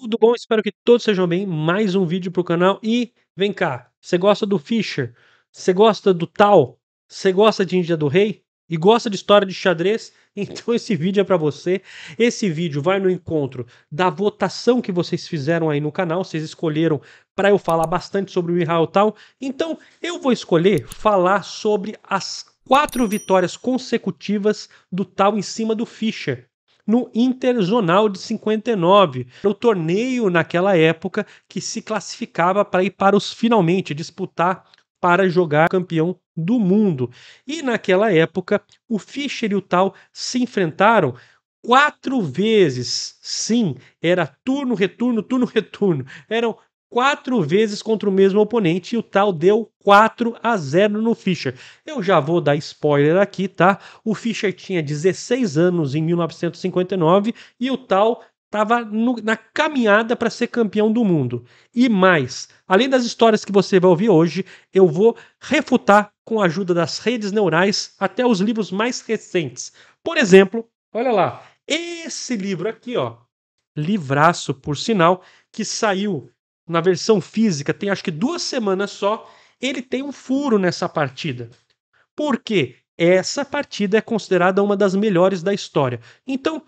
Tudo bom? Espero que todos sejam bem. Mais um vídeo para o canal. E vem cá, você gosta do Fischer? Você gosta do Tal? Você gosta de Índia do Rei? E gosta de história de xadrez? Então esse vídeo é para você. Esse vídeo vai no encontro da votação que vocês fizeram aí no canal. Vocês escolheram para eu falar bastante sobre o Mihail Tal. Então eu vou escolher falar sobre as quatro vitórias consecutivas do Tal em cima do Fischer no Interzonal de 59. o torneio naquela época que se classificava para ir para os finalmente disputar para jogar campeão do mundo. E naquela época, o Fischer e o Tal se enfrentaram quatro vezes. Sim, era turno, retorno, turno, retorno. Eram quatro vezes contra o mesmo oponente e o tal deu 4 a 0 no Fischer. Eu já vou dar spoiler aqui, tá? O Fischer tinha 16 anos em 1959 e o tal estava na caminhada para ser campeão do mundo. E mais, além das histórias que você vai ouvir hoje, eu vou refutar com a ajuda das redes neurais até os livros mais recentes. Por exemplo, olha lá, esse livro aqui, ó, livraço por sinal, que saiu na versão física tem acho que duas semanas só, ele tem um furo nessa partida. Por quê? Essa partida é considerada uma das melhores da história. Então,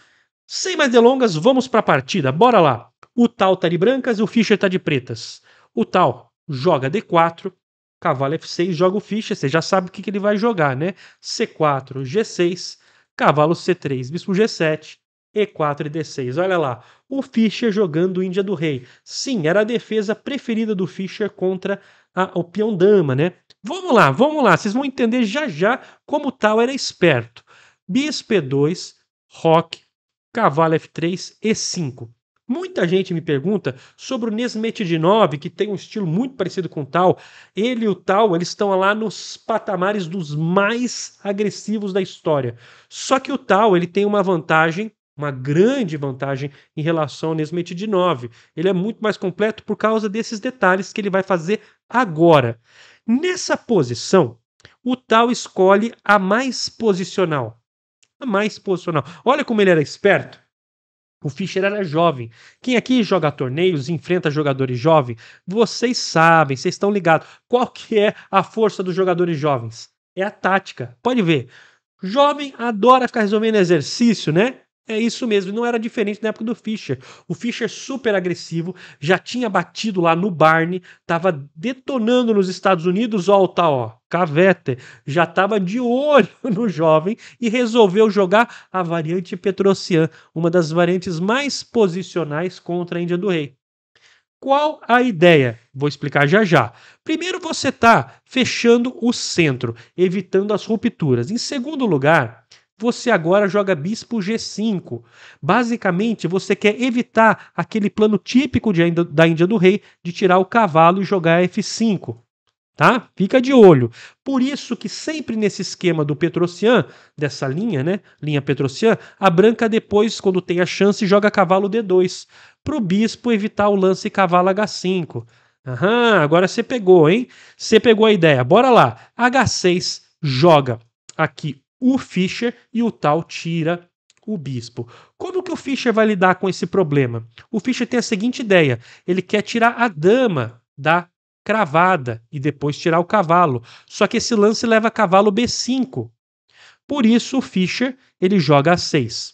sem mais delongas, vamos para a partida. Bora lá. O tal tá de brancas e o Fischer tá de pretas. O tal joga D4, cavalo F6, joga o Fischer, você já sabe o que, que ele vai jogar, né? C4, G6, cavalo C3, bispo G7, e4 e D6. Olha lá, o Fischer jogando Índia do Rei. Sim, era a defesa preferida do Fischer contra a, o peão dama, né? Vamos lá, vamos lá, vocês vão entender já já como o tal era esperto. Bispo E2, Roque, Cavalo F3, E5. Muita gente me pergunta sobre o de 9, que tem um estilo muito parecido com o Tal. Ele e o Tal, eles estão lá nos patamares dos mais agressivos da história. Só que o Tal, ele tem uma vantagem uma grande vantagem em relação ao de 9. Ele é muito mais completo por causa desses detalhes que ele vai fazer agora. Nessa posição, o tal escolhe a mais posicional. A mais posicional. Olha como ele era esperto. O Fischer era jovem. Quem aqui joga torneios, enfrenta jogadores jovens, vocês sabem, vocês estão ligados. Qual que é a força dos jogadores jovens? É a tática. Pode ver. Jovem adora ficar resolvendo exercício, né? É isso mesmo, não era diferente na época do Fischer. O Fischer super agressivo, já tinha batido lá no Barney, tava detonando nos Estados Unidos, ó, o tá, ó, Cavete, já tava de olho no jovem e resolveu jogar a variante Petrocian, uma das variantes mais posicionais contra a Índia do Rei. Qual a ideia? Vou explicar já já. Primeiro, você tá fechando o centro, evitando as rupturas. Em segundo lugar, você agora joga bispo G5. Basicamente, você quer evitar aquele plano típico de, da Índia do Rei de tirar o cavalo e jogar F5. Tá? Fica de olho. Por isso que sempre nesse esquema do Petrocian, dessa linha, né? Linha Petrocian, a branca depois, quando tem a chance, joga cavalo D2. Para o bispo evitar o lance cavalo H5. Aham, agora você pegou, hein? Você pegou a ideia. Bora lá. H6 joga aqui o Fischer e o tal tira o bispo. Como que o Fischer vai lidar com esse problema? O Fischer tem a seguinte ideia: ele quer tirar a dama da cravada e depois tirar o cavalo. Só que esse lance leva cavalo B5. Por isso o Fischer ele joga A6.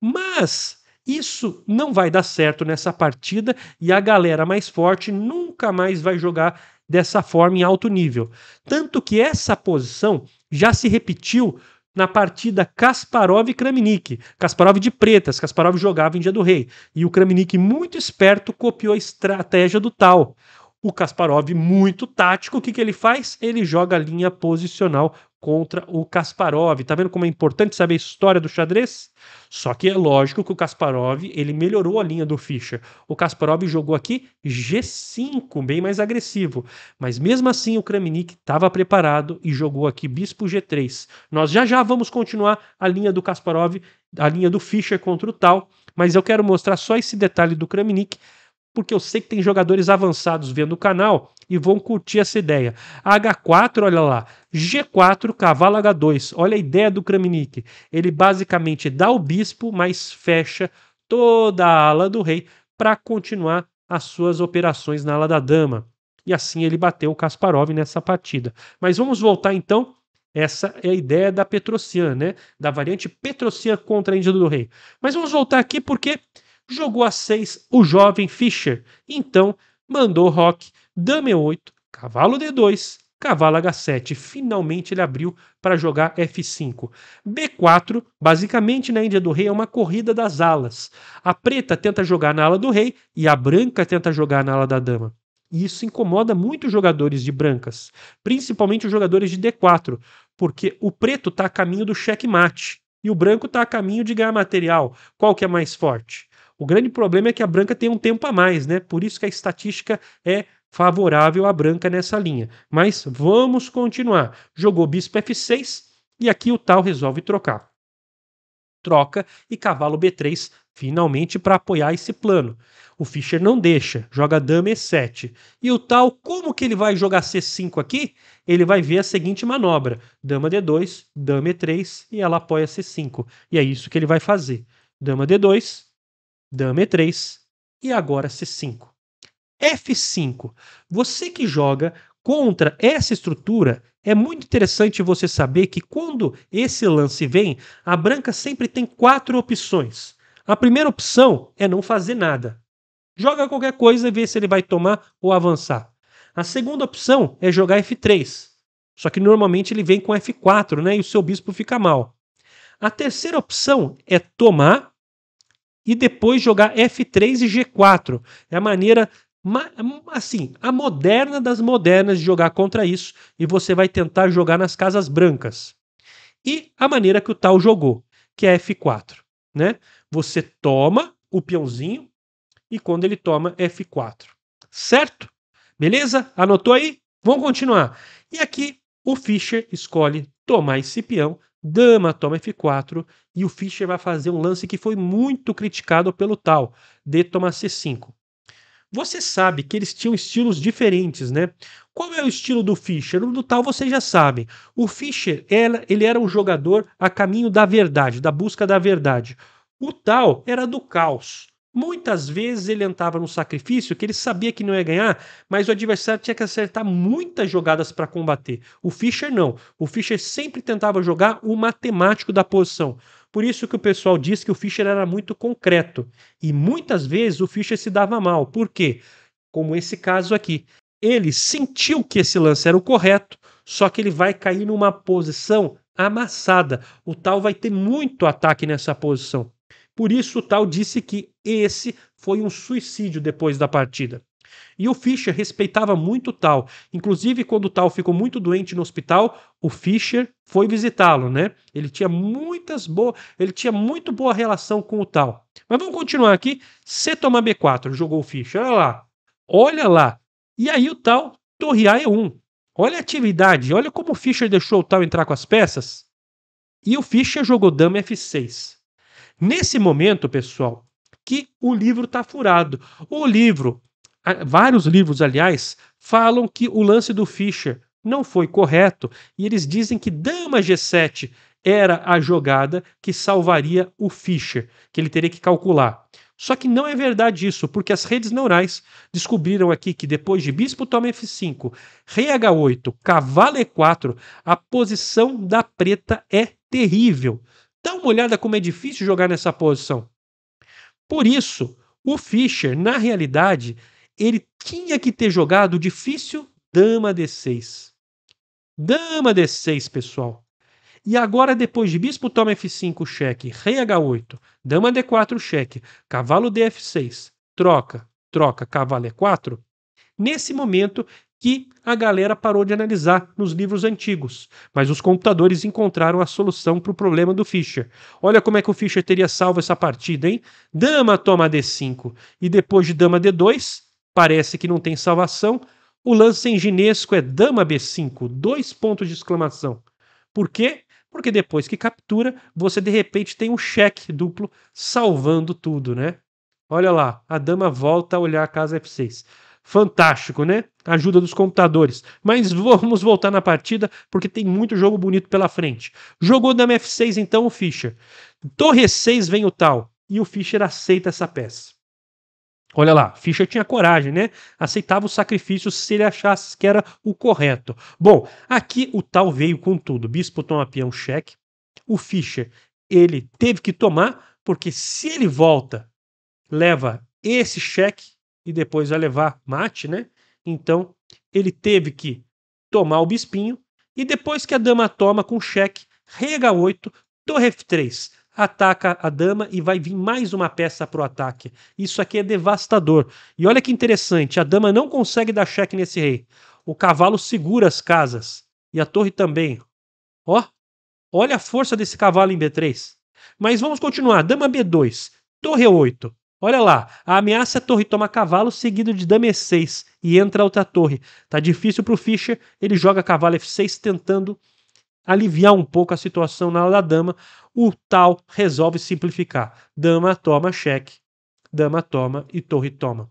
Mas isso não vai dar certo nessa partida e a galera mais forte nunca mais vai jogar dessa forma em alto nível. Tanto que essa posição já se repetiu na partida Kasparov e Kramnik. Kasparov de pretas, Kasparov jogava em Dia do Rei. E o Kramnik, muito esperto, copiou a estratégia do tal. O Kasparov, muito tático, o que, que ele faz? Ele joga a linha posicional contra o Kasparov. Tá vendo como é importante saber a história do xadrez? Só que é lógico que o Kasparov, ele melhorou a linha do Fischer. O Kasparov jogou aqui G5, bem mais agressivo. Mas mesmo assim o Kramnik estava preparado e jogou aqui bispo G3. Nós já já vamos continuar a linha do Kasparov, a linha do Fischer contra o Tal, mas eu quero mostrar só esse detalhe do Kramnik porque eu sei que tem jogadores avançados vendo o canal e vão curtir essa ideia. H4, olha lá, G4, cavalo H2. Olha a ideia do Kramnik. Ele basicamente dá o bispo, mas fecha toda a ala do rei para continuar as suas operações na ala da dama. E assim ele bateu o Kasparov nessa partida. Mas vamos voltar então. Essa é a ideia da Petrocian, né? Da variante Petrocian contra a Índia do Rei. Mas vamos voltar aqui porque jogou a 6 o jovem Fischer, então mandou Rock, dama E8, cavalo D2, cavalo H7. Finalmente ele abriu para jogar F5. B4, basicamente na Índia do Rei, é uma corrida das alas. A preta tenta jogar na ala do rei e a branca tenta jogar na ala da dama. E isso incomoda muito os jogadores de brancas, principalmente os jogadores de D4, porque o preto está a caminho do checkmate e o branco está a caminho de ganhar material. Qual que é mais forte? O grande problema é que a branca tem um tempo a mais, né? Por isso que a estatística é favorável à branca nessa linha. Mas vamos continuar. Jogou bispo f6 e aqui o tal resolve trocar. Troca e cavalo b3 finalmente para apoiar esse plano. O Fischer não deixa, joga dama e7. E o tal, como que ele vai jogar c5 aqui? Ele vai ver a seguinte manobra: dama d2, dama e3 e ela apoia c5. E é isso que ele vai fazer. Dama d2, dama e3 e agora c5. F5. Você que joga contra essa estrutura, é muito interessante você saber que quando esse lance vem, a branca sempre tem quatro opções. A primeira opção é não fazer nada. Joga qualquer coisa e vê se ele vai tomar ou avançar. A segunda opção é jogar F3. Só que normalmente ele vem com F4, né? E o seu bispo fica mal. A terceira opção é tomar e depois jogar F3 e G4. É a maneira assim, a moderna das modernas de jogar contra isso e você vai tentar jogar nas casas brancas. E a maneira que o tal jogou, que é F4, né? Você toma o peãozinho e quando ele toma F4. Certo? Beleza? Anotou aí? Vamos continuar. E aqui o Fischer escolhe tomar esse peão Dama toma F4 e o Fischer vai fazer um lance que foi muito criticado pelo tal, D toma C5. Você sabe que eles tinham estilos diferentes, né? Qual é o estilo do Fischer? O do tal vocês já sabem. O Fischer era, ele era um jogador a caminho da verdade, da busca da verdade. O tal era do caos. Muitas vezes ele entrava num sacrifício que ele sabia que não ia ganhar, mas o adversário tinha que acertar muitas jogadas para combater. O Fischer não. O Fischer sempre tentava jogar o matemático da posição. Por isso que o pessoal diz que o Fischer era muito concreto. E muitas vezes o Fischer se dava mal. Por quê? Como esse caso aqui. Ele sentiu que esse lance era o correto, só que ele vai cair numa posição amassada. O tal vai ter muito ataque nessa posição. Por isso, Tal disse que esse foi um suicídio depois da partida. E o Fischer respeitava muito Tal. Inclusive, quando Tal ficou muito doente no hospital, o Fischer foi visitá-lo, né? Ele tinha muitas boas, ele tinha muito boa relação com o Tal. Mas vamos continuar aqui. C toma B4, jogou o Fischer. Olha lá. Olha lá. E aí o Tal torre A E1. Olha a atividade, olha como o Fischer deixou o Tal entrar com as peças. E o Fischer jogou dama F6. Nesse momento, pessoal, que o livro está furado. O livro, vários livros, aliás, falam que o lance do Fischer não foi correto e eles dizem que dama G7 era a jogada que salvaria o Fischer, que ele teria que calcular. Só que não é verdade isso, porque as redes neurais descobriram aqui que depois de bispo toma F5, rei H8, cavalo E4, a posição da preta é terrível. Dá uma olhada como é difícil jogar nessa posição. Por isso, o Fischer, na realidade, ele tinha que ter jogado o difícil dama d6. Dama d6, pessoal. E agora, depois de bispo toma f5, cheque, rei h8, dama d4, cheque, cavalo df6, troca, troca, cavalo e4, nesse momento que a galera parou de analisar nos livros antigos, mas os computadores encontraram a solução para o problema do Fischer. Olha como é que o Fischer teria salvo essa partida, hein? Dama toma D5 e depois de dama D2, parece que não tem salvação. O lance enginesco é dama B5, dois pontos de exclamação. Por quê? Porque depois que captura, você de repente tem um cheque duplo salvando tudo, né? Olha lá, a dama volta a olhar a casa F6 fantástico, né? Ajuda dos computadores. Mas vamos voltar na partida porque tem muito jogo bonito pela frente. Jogou Dama F6 então o Fischer. Torre 6 vem o tal e o Fischer aceita essa peça. Olha lá, Fischer tinha coragem, né? Aceitava o sacrifício se ele achasse que era o correto. Bom, aqui o tal veio com tudo. Bispo toma peão cheque. O Fischer, ele teve que tomar porque se ele volta, leva esse cheque e depois vai levar mate, né? Então ele teve que tomar o bispinho e depois que a dama toma com cheque, rega 8 torre F3, ataca a dama e vai vir mais uma peça para o ataque. Isso aqui é devastador. E olha que interessante, a dama não consegue dar cheque nesse rei. O cavalo segura as casas e a torre também. Ó, olha a força desse cavalo em B3. Mas vamos continuar. Dama B2, torre 8. Olha lá, a ameaça é a torre toma cavalo seguido de dama e6 e entra outra torre. Tá difícil pro Fischer, ele joga cavalo f6 tentando aliviar um pouco a situação na ala da dama. O tal resolve simplificar. Dama toma cheque, dama toma e torre toma.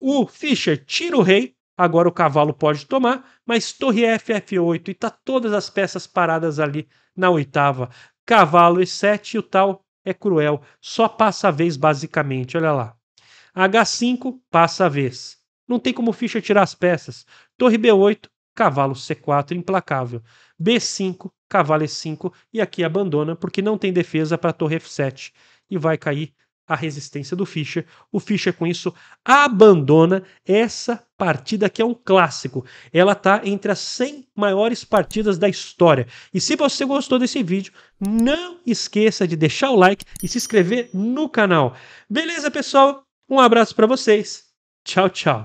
O Fischer tira o rei, agora o cavalo pode tomar, mas torre f f8 e tá todas as peças paradas ali na oitava. Cavalo e 7 e o tal é cruel, só passa a vez basicamente, olha lá. H5 passa a vez. Não tem como ficha tirar as peças. Torre B8, cavalo C4 implacável. B5, cavalo E5 e aqui abandona porque não tem defesa para torre F7 e vai cair a resistência do Fischer. O Fischer, com isso, abandona essa partida que é um clássico. Ela está entre as 100 maiores partidas da história. E se você gostou desse vídeo, não esqueça de deixar o like e se inscrever no canal. Beleza, pessoal? Um abraço para vocês. Tchau, tchau.